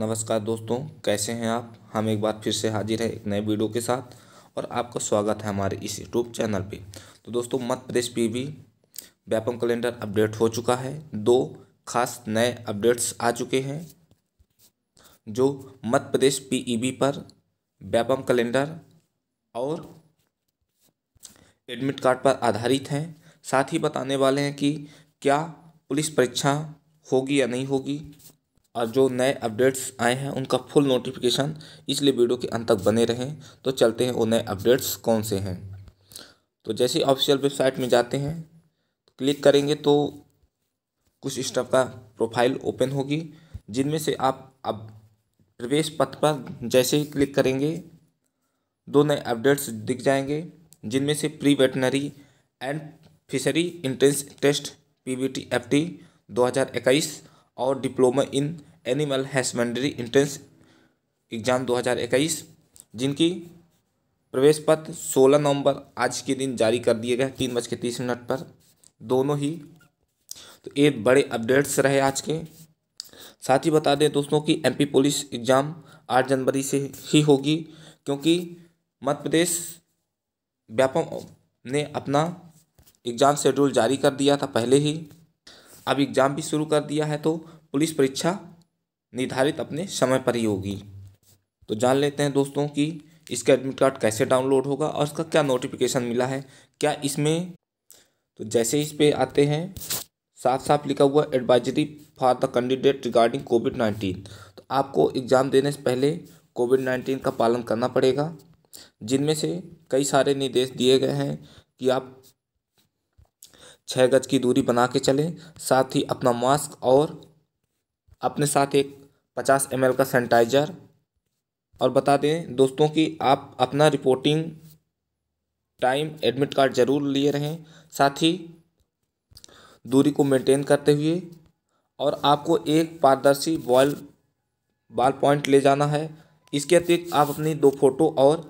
नमस्कार दोस्तों कैसे हैं आप हम एक बार फिर से हाजिर हैं एक नए वीडियो के साथ और आपका स्वागत है हमारे इस यूट्यूब चैनल पे तो दोस्तों मध्य प्रदेश पी भी व्यापम कैलेंडर अपडेट हो चुका है दो खास नए अपडेट्स आ चुके हैं जो मध्य प्रदेश पीईबी e पर व्यापम कैलेंडर और एडमिट कार्ड पर आधारित हैं साथ ही बताने वाले हैं कि क्या पुलिस परीक्षा होगी या नहीं होगी और जो नए अपडेट्स आए हैं उनका फुल नोटिफिकेशन इसलिए वीडियो के अंत तक बने रहें तो चलते हैं वो नए अपडेट्स कौन से हैं तो जैसे ऑफिशियल वेबसाइट में जाते हैं क्लिक करेंगे तो कुछ इस टाइप का प्रोफाइल ओपन होगी जिनमें से आप अब प्रवेश पथ पर जैसे ही क्लिक करेंगे दो नए अपडेट्स दिख जाएंगे जिनमें से pre veterinary and fishery entrance test P T T F दो हज़ार इक्कीस और diploma in animal husbandry entrance exam 2021 जिनकी प्रवेश पत्र 16 नवंबर आज के दिन जारी कर दिए गए तीन बज के तीस मिनट पर दोनों ही तो एक बड़े अपडेट्स रहे आज के साथ ही बता दें दोस्तों कि एमपी पुलिस एग्ज़ाम 8 जनवरी से ही होगी क्योंकि मध्य प्रदेश व्यापम ने अपना एग्ज़ाम शेड्यूल जारी कर दिया था पहले ही अब एग्ज़ाम भी शुरू कर दिया है तो पुलिस परीक्षा निर्धारित अपने समय पर ही होगी तो जान लेते हैं दोस्तों कि इसका एडमिट कार्ड कैसे डाउनलोड होगा और इसका क्या नोटिफिकेशन मिला है क्या इसमें तो जैसे इस पर आते हैं साफ साफ लिखा हुआ advisory for the candidate regarding Covid nineteen तो आपको एग्ज़ाम देने से पहले कोविड नाइन्टीन का पालन करना पड़ेगा जिनमें से कई सारे निर्देश दिए गए हैं कि आप छः गज की दूरी बना के चलें साथ ही अपना मास्क और अपने साथ एक पचास एम का सैनिटाइज़र और बता दें दोस्तों कि आप अपना रिपोर्टिंग टाइम एडमिट कार्ड ज़रूर लिए रहें साथ ही दूरी को मेंटेन करते हुए और आपको एक पारदर्शी बॉल बाल पॉइंट ले जाना है इसके अतिरिक्त आप अपनी दो फोटो और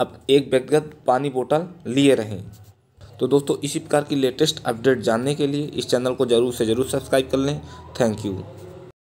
अब एक व्यक्तिगत पानी बोतल लिए रहें तो दोस्तों इसी प्रकार की लेटेस्ट अपडेट जानने के लिए इस चैनल को ज़रूर से ज़रूर सब्सक्राइब कर लें थैंक यू